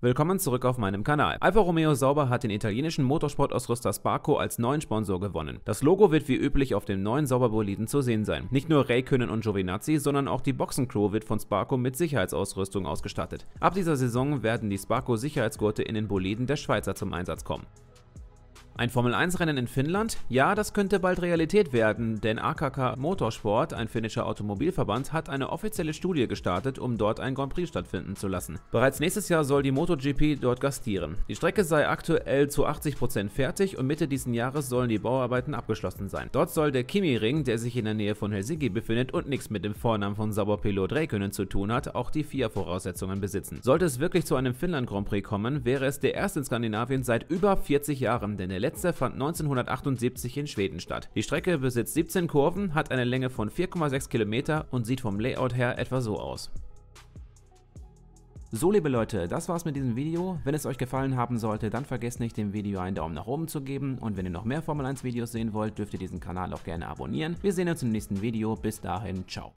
Willkommen zurück auf meinem Kanal. Alfa Romeo Sauber hat den italienischen Motorsportausrüster Sparco als neuen Sponsor gewonnen. Das Logo wird wie üblich auf dem neuen Sauberboliden zu sehen sein. Nicht nur Raykönnen und Giovinazzi, sondern auch die Boxencrew wird von Sparco mit Sicherheitsausrüstung ausgestattet. Ab dieser Saison werden die Sparco-Sicherheitsgurte in den Boliden der Schweizer zum Einsatz kommen. Ein Formel-1-Rennen in Finnland? Ja, das könnte bald Realität werden, denn AKK Motorsport, ein finnischer Automobilverband, hat eine offizielle Studie gestartet, um dort ein Grand Prix stattfinden zu lassen. Bereits nächstes Jahr soll die MotoGP dort gastieren. Die Strecke sei aktuell zu 80% fertig und Mitte diesen Jahres sollen die Bauarbeiten abgeschlossen sein. Dort soll der Kimi-Ring, der sich in der Nähe von Helsinki befindet und nichts mit dem Vornamen von Sauberpilot Räikkönen zu tun hat, auch die FIA-Voraussetzungen besitzen. Sollte es wirklich zu einem Finnland Grand Prix kommen, wäre es der erste in Skandinavien seit über 40 Jahren, denn der letzte fand 1978 in Schweden statt. Die Strecke besitzt 17 Kurven, hat eine Länge von 4,6 Kilometer und sieht vom Layout her etwa so aus. So liebe Leute, das war's mit diesem Video. Wenn es euch gefallen haben sollte, dann vergesst nicht dem Video einen Daumen nach oben zu geben und wenn ihr noch mehr Formel 1 Videos sehen wollt, dürft ihr diesen Kanal auch gerne abonnieren. Wir sehen uns im nächsten Video, bis dahin, ciao.